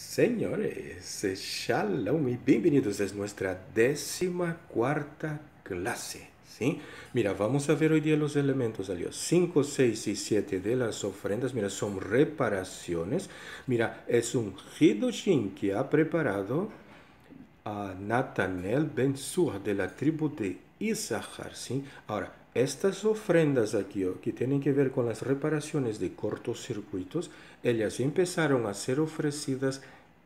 Señores, shalom y bienvenidos. a nuestra décima cuarta clase. ¿sí? Mira, vamos a ver hoy día los elementos. Salió 5, 6 y 7 de las ofrendas. Mira, son reparaciones. Mira, es un Hidushin que ha preparado a Natanel Ben de la tribu de Ahora, estas ofrendas aquí, que tienen que ver con las reparaciones de circuitos ellas empezaron a ser ofrecidas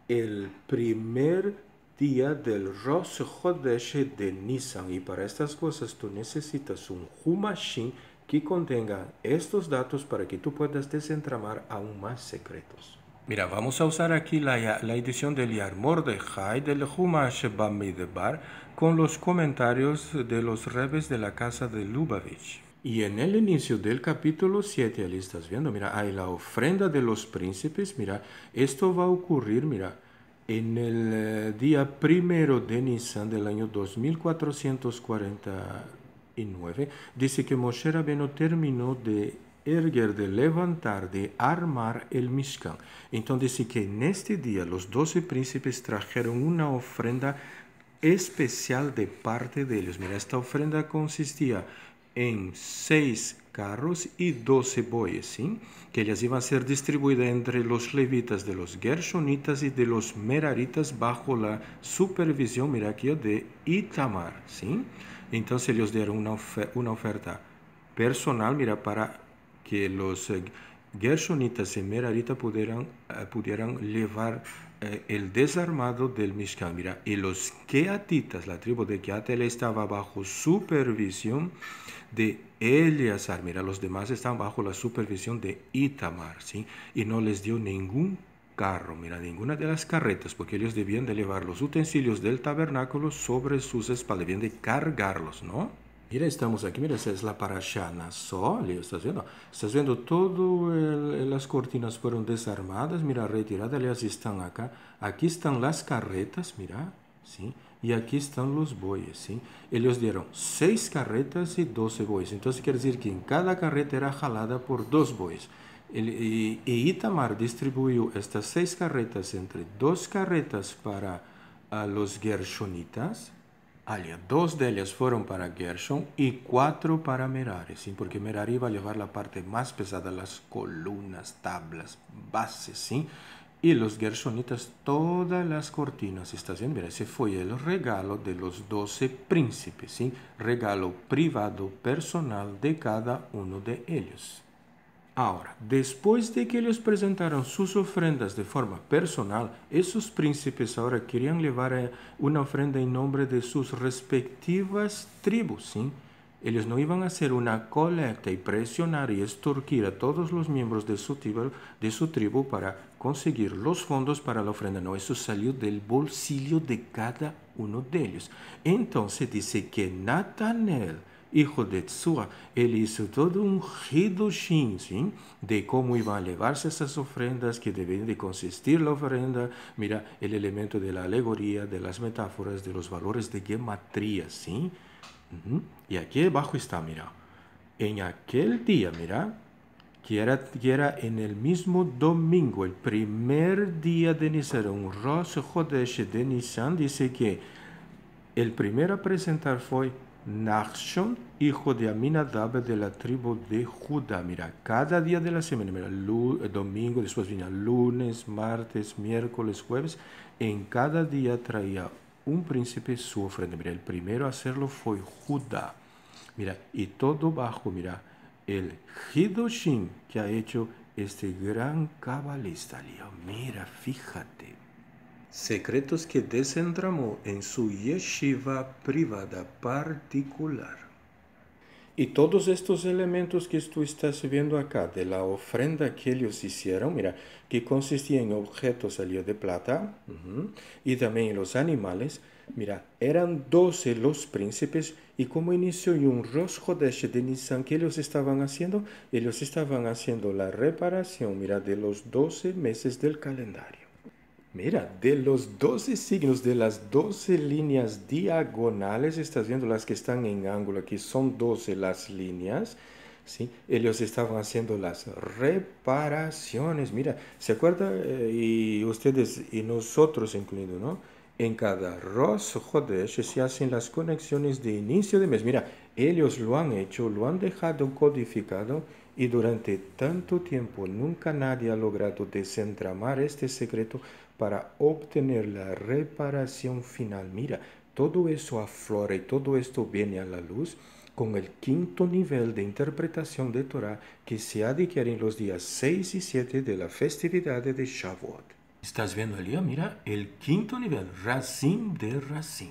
el primer día del Rosh Chodesh de Nissan Y para estas cosas tú necesitas un Humashin que contenga estos datos para que tú puedas desentramar aún más secretos. Mira, vamos a usar aquí la, edición del Yarmor de Jai del Humash Bamidbar con los comentarios de los rebes de la casa de Lubavitch. Y en el inicio del capítulo 7, ahí estás viendo, mira, hay la ofrenda de los príncipes, mira, esto va a ocurrir, mira, en el eh, día primero de Nisan del año 2449, dice que Moshe Rabbeinu terminó de de levantar, de armar el miskan. Entonces dice que en este día los doce príncipes trajeron una ofrenda especial de parte de ellos. Mira, esta ofrenda consistía en seis carros y doce bueyes, ¿sí? que ellas iban a ser distribuidas entre los levitas de los gershonitas y de los meraritas bajo la supervisión, mira aquí, de Itamar. ¿sí? Entonces ellos dieron una, una oferta personal, mira, para que los eh, gershonitas y Merarita pudieran, eh, pudieran llevar eh, el desarmado del Mira, y los keatitas, la tribu de Keatel estaba bajo supervisión de Eleazar. Mira, los demás están bajo la supervisión de Itamar, ¿sí? Y no les dio ningún carro, mira, ninguna de las carretas, porque ellos debían de llevar los utensilios del tabernáculo sobre sus espaldas, debían de cargarlos, ¿no? Mira, estamos aqui, mira, essa é a paraxá nas olhos, estás vendo? Estás vendo, todas as cortinas foram desarmadas, mira, retiradas, aliás, estão acá. Aqui estão as carretas, mira, sim? E aqui estão os bois, sim? Eles deram seis carretas e doze bois. Então, quer dizer que em cada carreta era jalada por dois bois. Ele, e, Itamar distribuiu estas seis carretas entre duas carretas para uh, ah, os gershonitas, Dos de ellas fueron para Gershon y cuatro para Merari, ¿sí? porque Merari va a llevar la parte más pesada, las columnas, tablas, bases, ¿sí? Y los Gershonitas, todas las cortinas, Estás bien? ese fue el regalo de los doce príncipes, ¿sí? Regalo privado, personal de cada uno de ellos. Ahora, después de que ellos presentaron sus ofrendas de forma personal, esos príncipes ahora querían llevar eh, una ofrenda en nombre de sus respectivas tribus, ¿sí? Ellos no iban a hacer una colecta y presionar y extorquir a todos los miembros de su, tribu, de su tribu para conseguir los fondos para la ofrenda. No, eso salió del bolsillo de cada uno de ellos. Entonces dice que Natanel, hijo de Tzua, él hizo todo un hidushin, De cómo iban a elevarse esas ofrendas, que deben de consistir la ofrenda. Mira, el elemento de la alegoría, de las metáforas, de los valores de gematría, ¿sí? Y aquí abajo está, mira. En aquel día, mira, que era, en el mismo domingo, el primer día de Nisan, Rosh jodeche de Nisan, dice que el primero a presentar fue Nachshon, hijo de Aminadab de la tribu de Judá. Mira, cada día de la semana, mira, eh, domingo, después venía lunes, martes, miércoles, jueves, en cada día traía un príncipe su ofrenda. Mira, el primero a hacerlo fue Judá. Mira, y todo bajo, mira, el Hidoshim que ha hecho este gran cabalista. Mira, fíjate, secretos que desentramó en su yeshiva privada particular. Y todos estos elementos que tú estás viendo acá de la ofrenda que ellos hicieron, mira, que consistía en objetos de plata y también los animales, mira, eran doce los príncipes y como inició un rosco de Nisan que ellos estaban haciendo, ellos estaban haciendo la reparación, mira, de los doce meses del calendario. Mira, de los 12 signos, de las 12 líneas diagonales, estás viendo las que están en ángulo aquí, son 12 las líneas, ¿sí? Ellos estaban haciendo las reparaciones, mira, ¿se acuerdan? Eh, y ustedes y nosotros incluido, ¿no? En cada de Hodesh se hacen las conexiones de inicio de mes. Mira, ellos lo han hecho, lo han dejado codificado y durante tanto tiempo nunca nadie ha logrado desentramar este secreto para obtener la reparación final. Mira, todo eso aflora y todo esto viene a la luz con el quinto nivel de interpretación de Torah que se adquiere en los días 6 y 7 de la festividad de Shavuot. ¿Estás viendo, día? Mira, el quinto nivel, Racim de Racim.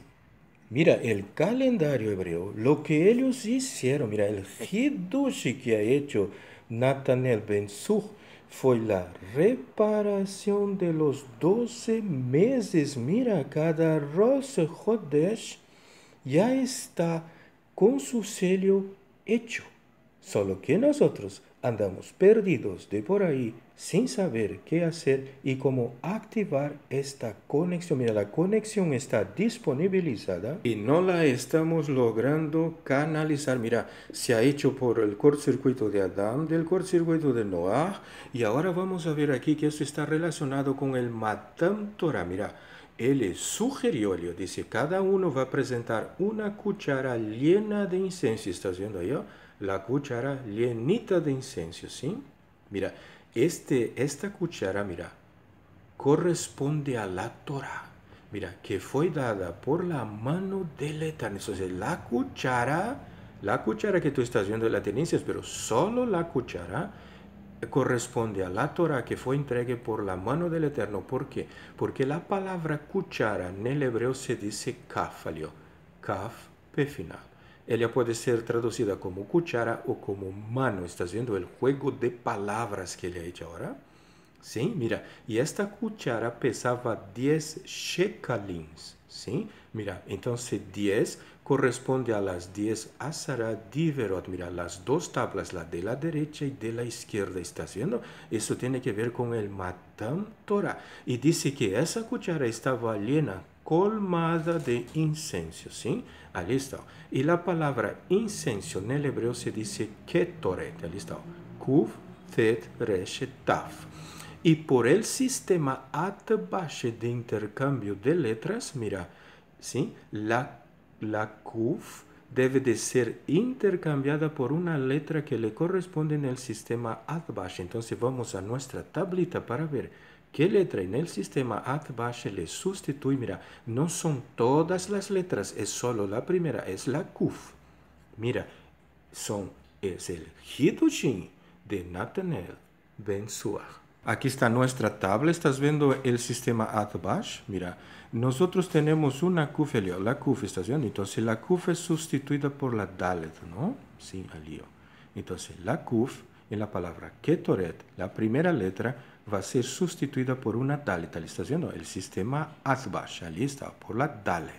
Mira, el calendario hebreo, lo que ellos hicieron, mira, el Hidushi que ha hecho Nathanael ben fue la reparación de los doce meses. Mira, cada roce Jodesh ya está con su sello hecho. Solo que nosotros Andamos perdidos de por ahí sin saber qué hacer y cómo activar esta conexión. Mira, la conexión está disponibilizada y no la estamos logrando canalizar. Mira, se ha hecho por el cortocircuito de Adán, del cortocircuito de Noah y ahora vamos a ver aquí que esto está relacionado con el Matam Torah. Mira, él sugirió, él dice, cada uno va a presentar una cuchara llena de incienso. ¿Estás viendo ahí? Oh? la cuchara llenita de incenso, ¿sí? Mira, este, esta cuchara, mira, corresponde a la Torah, mira, que fue dada por la mano del Eterno. Entonces, la cuchara, la cuchara que tú estás viendo la tenencia, pero solo la cuchara corresponde a la Torah que fue entregue por la mano del Eterno. ¿Por qué? Porque la palabra cuchara en el hebreo se dice kafalio, kaf, pefina ella puede ser traducida como cuchara o como mano. ¿Estás viendo el juego de palabras que le ha hecho ahora? Sí, mira, y esta cuchara pesaba 10 shekalins. Sí, mira, entonces 10 corresponde a las 10 asara diverot. Mira, las dos tablas, la de la derecha y de la izquierda, ¿estás viendo? Eso tiene que ver con el Matam Torah. Y dice que esa cuchara estaba llena colmada de incenso, ¿sí? Ahí está. Y la palabra incenso en el hebreo se dice ketoret, ahí está. Kuf, tet, resh, taf. Y por el sistema Atbash de intercambio de letras, mira, ¿sí? La, la Kuf debe de ser intercambiada por una letra que le corresponde en el sistema Atbash. Entonces vamos a nuestra tablita para ver ¿Qué letra en el sistema Atbash le sustituye? Mira, no son todas las letras, es solo la primera, es la Kuf. Mira, son, es el Hidushin de ben Suah. Aquí está nuestra tabla, estás viendo el sistema Atbash? Mira, nosotros tenemos una Kuf, la Kuf, ¿estás viendo? Entonces la Kuf es sustituida por la DALET, ¿no? Sí, alio. Entonces la Kuf en la palabra KETORET, la primera letra, va a ser sustituida por una Dalet. Al está el sistema Azbash, está por la Dalet.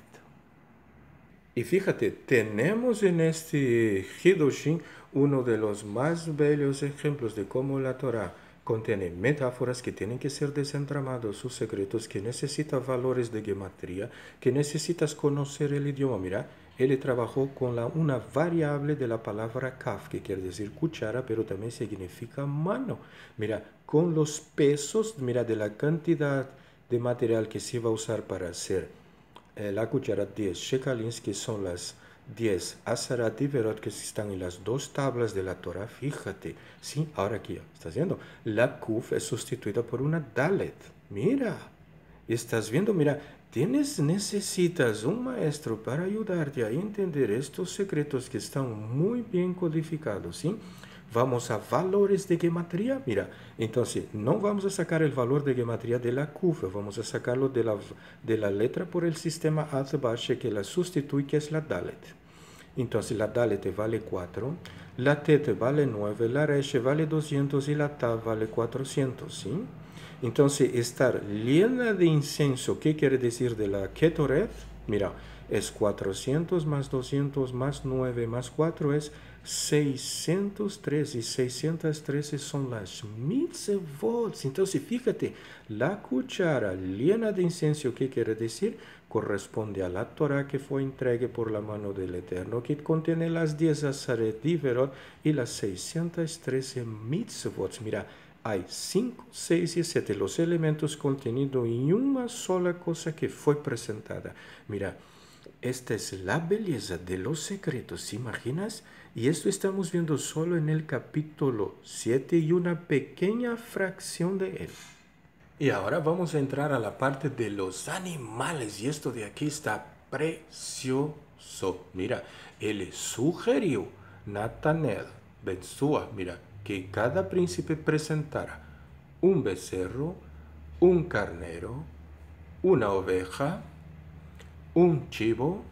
Y fíjate, tenemos en este Hidoshin uno de los más bellos ejemplos de cómo la Torah contiene metáforas que tienen que ser desentramados, sus secretos, que necesita valores de geometría, que necesitas conocer el idioma. Mira, él trabajó con la, una variable de la palabra kaf, que quiere decir cuchara, pero también significa mano. Mira, con los pesos, mira, de la cantidad de material que se iba a usar para hacer eh, la cuchara 10 shekalins, que son las 10 asarat y verot, que están en las dos tablas de la Torah, fíjate, ¿sí? Ahora aquí, ¿estás viendo? La kuf es sustituida por una dalet, mira. Estás viendo, mira, Tienes necesitas un maestro para ayudarte a entender estos secretos que están muy bien codificados, ¿sí? Vamos a valores de gematría, mira, entonces no vamos a sacar el valor de gematría de la curva, vamos a sacarlo de la, de la letra por el sistema Azbache que la sustituye, que es la Dalet. Entonces la Dalet vale 4, la Tet vale 9, la reche vale 200 y la Tav vale 400, ¿sí? Entonces, estar llena de incenso, ¿qué quiere decir de la Ketoret? Mira, es 400 más 200 más 9 más 4 es 603 y 613 son las mitzvot. Entonces, fíjate, la cuchara llena de incenso, ¿qué quiere decir? Corresponde a la Torah que fue entregue por la mano del Eterno, que contiene las 10 azaret y las 613 mitzvot. Mira, hay 5, 6 y 7 los elementos contenidos en una sola cosa que fue presentada. Mira, esta es la belleza de los secretos, imaginas? Y esto estamos viendo solo en el capítulo 7 y una pequeña fracción de él. Y ahora vamos a entrar a la parte de los animales y esto de aquí está precioso. Mira, él sugirió Natanel, Benzúa, mira, que cada príncipe presentara un becerro, un carnero, una oveja, un chivo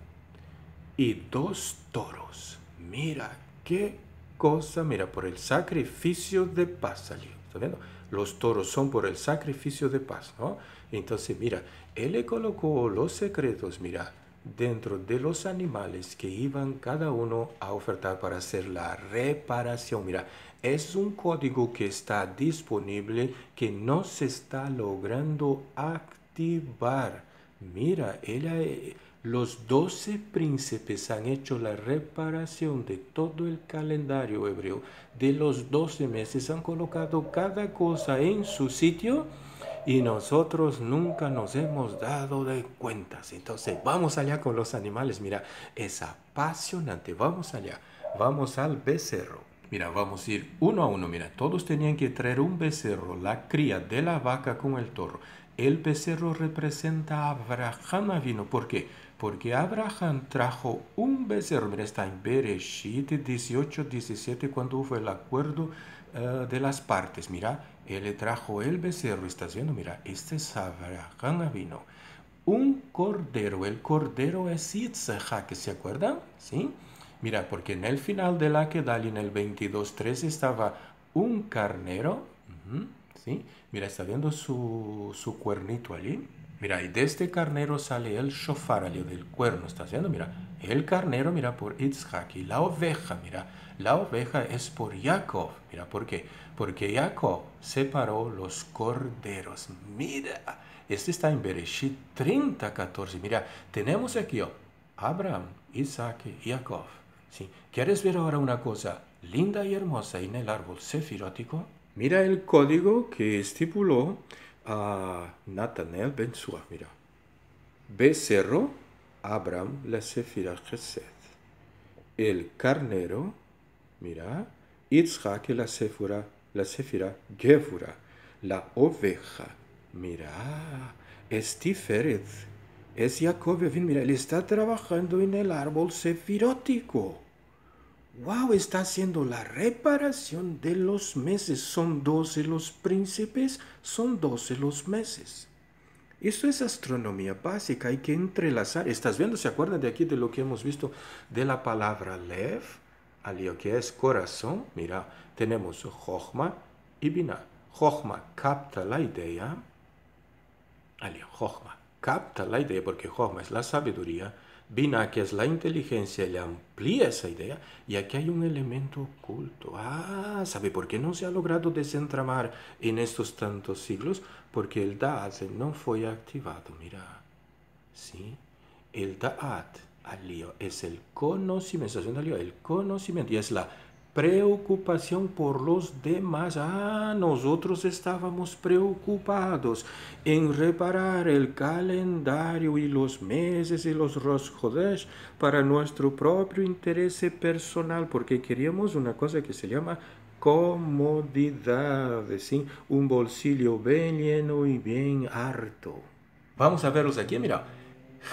y dos toros. Mira qué cosa, mira, por el sacrificio de paz salió, ¿está viendo? Los toros son por el sacrificio de paz, ¿no? Entonces, mira, él le colocó los secretos, mira, dentro de los animales que iban cada uno a ofertar para hacer la reparación. Mira, es un código que está disponible que no se está logrando activar. Mira, ella, eh, los doce príncipes han hecho la reparación de todo el calendario hebreo. De los doce meses han colocado cada cosa en su sitio y nosotros nunca nos hemos dado de cuentas. Entonces, vamos allá con los animales. Mira, es apasionante. Vamos allá. Vamos al becerro. Mira, vamos a ir uno a uno. Mira, todos tenían que traer un becerro, la cría de la vaca con el toro. El becerro representa a Abraham vino ¿Por qué? Porque Abraham trajo un becerro. Mira, está en Bereshit 18, 17, cuando fue el acuerdo eh, de las partes. Mira, él le trajo el becerro y está mira, este es vino. Un cordero, el cordero es ¿que ¿se acuerdan? ¿Sí? Mira, porque en el final de la Kedali, en el 22.3 estaba un carnero, ¿sí? Mira, está viendo su, su cuernito allí, Mira, y de este carnero sale el shofar, del cuerno, ¿estás viendo? Mira, el carnero, mira, por Isaac, y la oveja, mira, la oveja es por Jacob, mira, ¿por qué? Porque Jacob separó los corderos, mira, este está en Bereshit 30, 14, mira, tenemos aquí, oh, Abraham, Isaac y Jacob, ¿Quieres ver ahora una cosa linda y hermosa en el árbol sefirótico? Mira el código que estipuló a Natanel ben Suá, mira. Becerro, la sefira Chesed. El carnero, mira, que la Sefira, la Sefira Gevura, la oveja, mira, es es Jacob, mira, él está trabajando en el árbol sefirótico wow, está haciendo la reparación de los meses. Son 12 los príncipes, son 12 los meses. Esto es astronomía básica, hay que entrelazar. ¿Estás viendo? ¿Se acuerdan de aquí de lo que hemos visto de la palabra lev? Alio, que es corazón, mira, tenemos Jochma y bina. Jochma capta la idea. Alio, Jochma capta la idea porque Jochma es la sabiduría que es la inteligencia, le amplía esa idea y aquí hay un elemento oculto. Ah, ¿sabe por qué no se ha logrado desentramar en estos tantos siglos? Porque el Da'at no fue activado, mira. ¿Sí? El Da'at, es el conocimiento, el conocimiento y es la preocupación por los demás. Ah, nosotros estábamos preocupados en reparar el calendario y los meses y los rosjodes para nuestro propio interés personal, porque queríamos una cosa que se llama comodidad, ¿sí? un bolsillo bien lleno y bien harto. Vamos a verlos aquí, mira.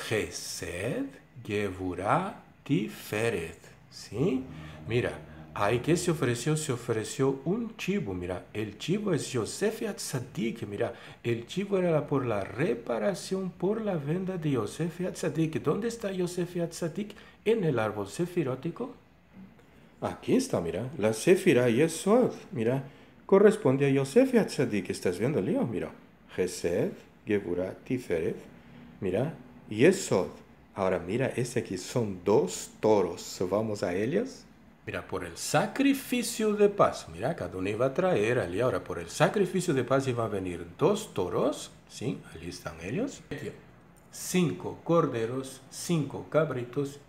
Gesed Gevurah Tiferet, ¿sí? Mira, Ahí que se ofreció, se ofreció un chivo, mira, el chivo es Yosef Yatzadik, mira, el chivo era por la reparación, por la venda de Yosef Yatzadik. ¿Dónde está Yosef Yatzadik? En el árbol sefirótico. Aquí está, mira, la sefira Yesod, mira, corresponde a Yosef que estás viendo lío mira, Gesed, Geburah, Tiferet, mira, Y Yesod. Ahora mira, este aquí son dos toros, vamos a ellas. Mira, por el sacrificio de paz, mira, cada uno iba a traer allí. Ahora, por el sacrificio de paz iba a venir dos toros, ¿sí? Allí están ellos. Cinco corderos, cinco cabritos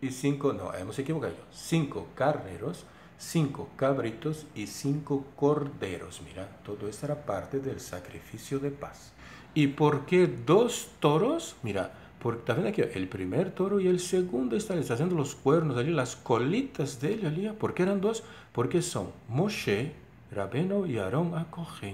y cinco, no, hemos equivocado, cinco carneros, cinco cabritos y cinco corderos. Mira, todo esto era parte del sacrificio de paz. ¿Y por qué dos toros? Mira, porque está aquí, el primer toro y el segundo están haciendo los cuernos allí, las colitas de él ¿Por eran dos? Porque son Moshe, Rabeno y Aarón a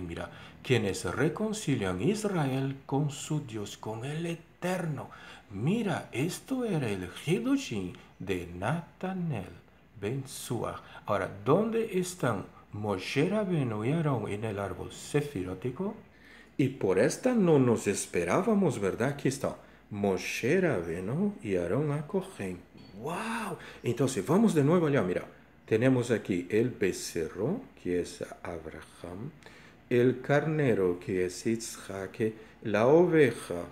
mira, quienes reconcilian Israel con su Dios, con el Eterno. Mira, esto era el Hidushin de Natanel ben Ahora, ¿dónde están Moshe, Rabeno y Aarón en el árbol sefirótico? Y por esta no nos esperábamos, ¿verdad? Aquí está Moshe Abeno y Aarón acogen. ¡Wow! Entonces, vamos de nuevo allá. Mira, tenemos aquí el becerro, que es Abraham, el carnero, que es Isaac, la oveja,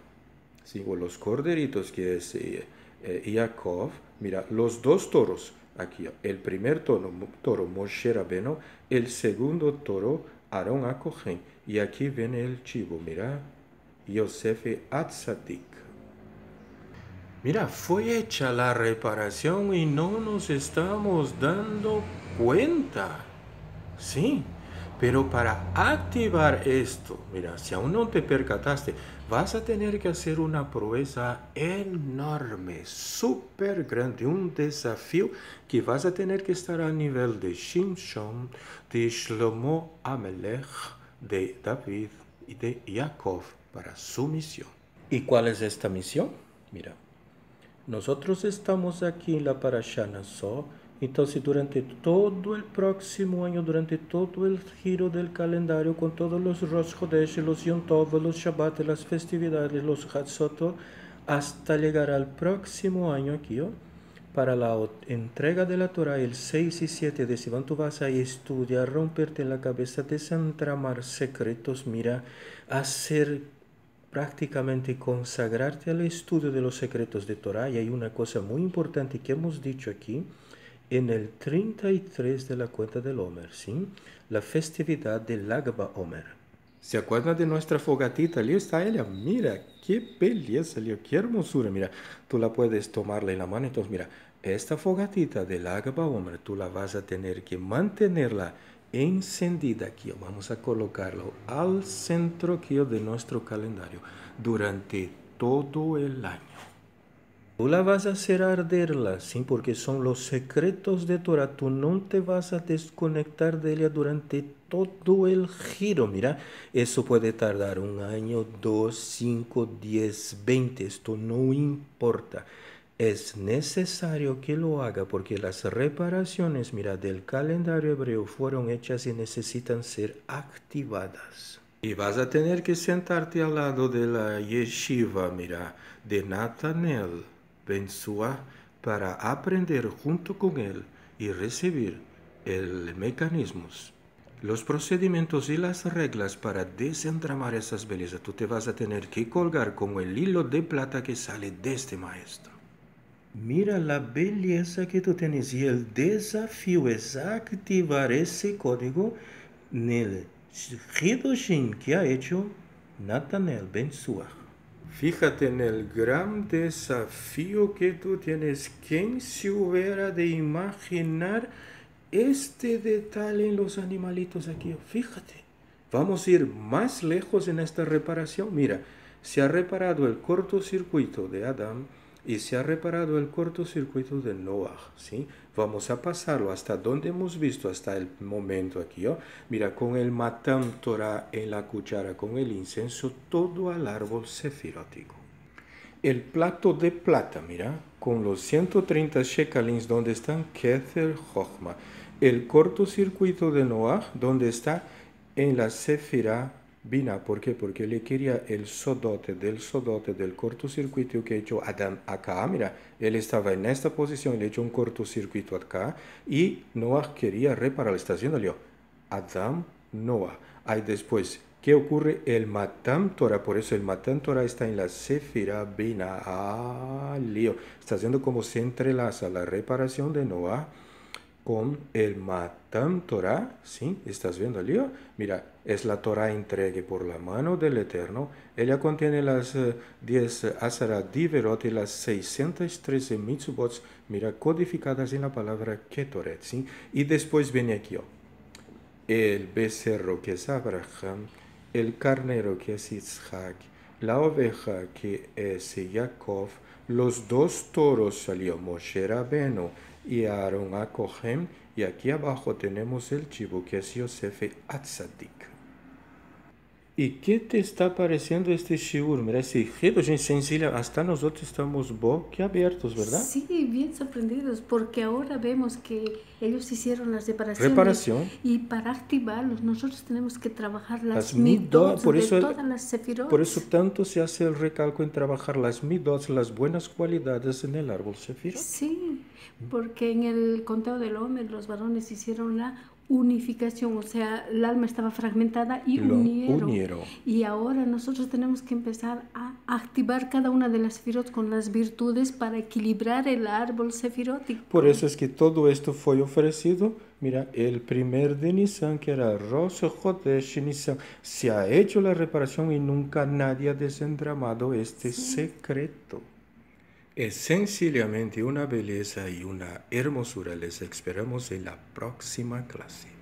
sigo los corderitos, que es eh, eh Mira, los dos toros. Aquí, el primer toro, toro Moshe el segundo toro Aarón acogen. Y aquí viene el chivo, mira, Yosef Atzadik. Mira, fue hecha la reparación y no nos estamos dando cuenta. Sí, pero para activar esto, mira, si aún no te percataste, vas a tener que hacer una proeza enorme, súper grande, un desafío que vas a tener que estar a nivel de Shimshon, de Shlomo Amelech, de David y de Jacob para su misión. ¿Y cuál es esta misión? Mira, nosotros estamos aquí en la Parashana entonces durante todo el próximo año, durante todo el giro del calendario, con todos los Rosh Chodesh, los Yom Tov, los Shabbat, las festividades, los Hatzotot, hasta llegar al próximo año aquí, ¿oh? para la entrega de la Torah el 6 y 7 de Sivan, tú vas a estudiar, romperte en la cabeza, desentramar secretos, mira, hacer prácticamente consagrarte al estudio de los secretos de Torah. Y hay una cosa muy importante que hemos dicho aquí en el 33 de la cuenta del Homer, ¿sí? la festividad del Lagba Homer. ¿Se acuerdan de nuestra fogatita? Allí está ella. Mira, qué belleza, Qué hermosura. Mira, tú la puedes tomarla en la mano. Entonces, mira, esta fogatita del Ágaba Homer, tú la vas a tener que mantenerla encendida aquí vamos a colocarlo al centro aquí de nuestro calendario durante todo el año. Tú la vas a hacer arderla, sí, porque son los secretos de Torah. Tú no te vas a desconectar de ella durante todo el giro. Mira, eso puede tardar un año, dos, cinco, diez, veinte. Esto no importa es necesario que lo haga porque las reparaciones, mira, del calendario hebreo fueron hechas y necesitan ser activadas. Y vas a tener que sentarte al lado de la yeshiva, mira, de Natanel Suah, para aprender junto con él y recibir el mecanismos, los procedimientos y las reglas para desentramar esas bellezas. Tú te vas a tener que colgar como el hilo de plata que sale de este maestro. Mira la belleza que tú tienes y el desafío es activar ese código en el que ha hecho Nathaniel Ben Fíjate en el gran desafío que tú tienes. ¿Quién se hubiera de imaginar este detalle en los animalitos aquí? Fíjate, vamos a ir más lejos en esta reparación. Mira, se ha reparado el cortocircuito de Adam y se ha reparado el cortocircuito de Noah, ¿sí? Vamos a pasarlo hasta donde hemos visto hasta el momento aquí, ¿oh? Mira, con el matán Torah en la cuchara, con el incenso, todo al árbol sefirótico. El plato de plata, mira, con los 130 shekalins donde están Kether Jochma. El cortocircuito de Noah, donde está en la sefirá Bina, ¿por qué? Porque le quería el sodote del sodote del cortocircuito que ha hecho Adán acá. Ah, mira, él estaba en esta posición, le ha hecho un cortocircuito acá y Noah quería reparar. Está leo, Adán, Noah. Ahí después, ¿qué ocurre? El Matán Torah, por eso el Matantora Torah está en la Sefira Bina. Ah, leo, Está haciendo como se entrelaza la reparación de Noah con el Matam Torah, ¿sí? ¿Estás viendo allí? Mira, es la Torah entregue por la mano del Eterno. Ella contiene las 10 uh, eh, Diverot y las 613 mitzvot, mira, codificadas en la palabra Ketoret, ¿sí? Y después viene aquí, oh, el becerro que es Abraham, el carnero que es Isaac, la oveja que es Jacob, los dos toros salió Moshe Rabenu, y a Aaron a Y aquí abajo tenemos el chivo que es Yosef Atzadik. ¿Y qué te está pareciendo este shiur? Mira, si gente sencilla, hasta nosotros estamos boquiabiertos, ¿verdad? Sí, bien sorprendidos, porque ahora vemos que ellos hicieron las separación. Y para activarlos, nosotros tenemos que trabajar las, las por eso, todas las Por eso tanto se hace el recalco en trabajar las dos las buenas cualidades en el árbol sefirot. Sí, porque en el conteo del hombre los varones hicieron la unificación, o sea, el alma estaba fragmentada y unieron. Y ahora nosotros tenemos que empezar a activar cada una de las sefirot con las virtudes para equilibrar el árbol sefirotico. Por eso es que todo esto fue ofrecido. Mira, el primer de que era Rosh Chodesh Nissan, se ha hecho la reparación y nunca nadie ha desentramado este secreto es sencillamente una belleza y una hermosura. Les esperamos en la próxima clase.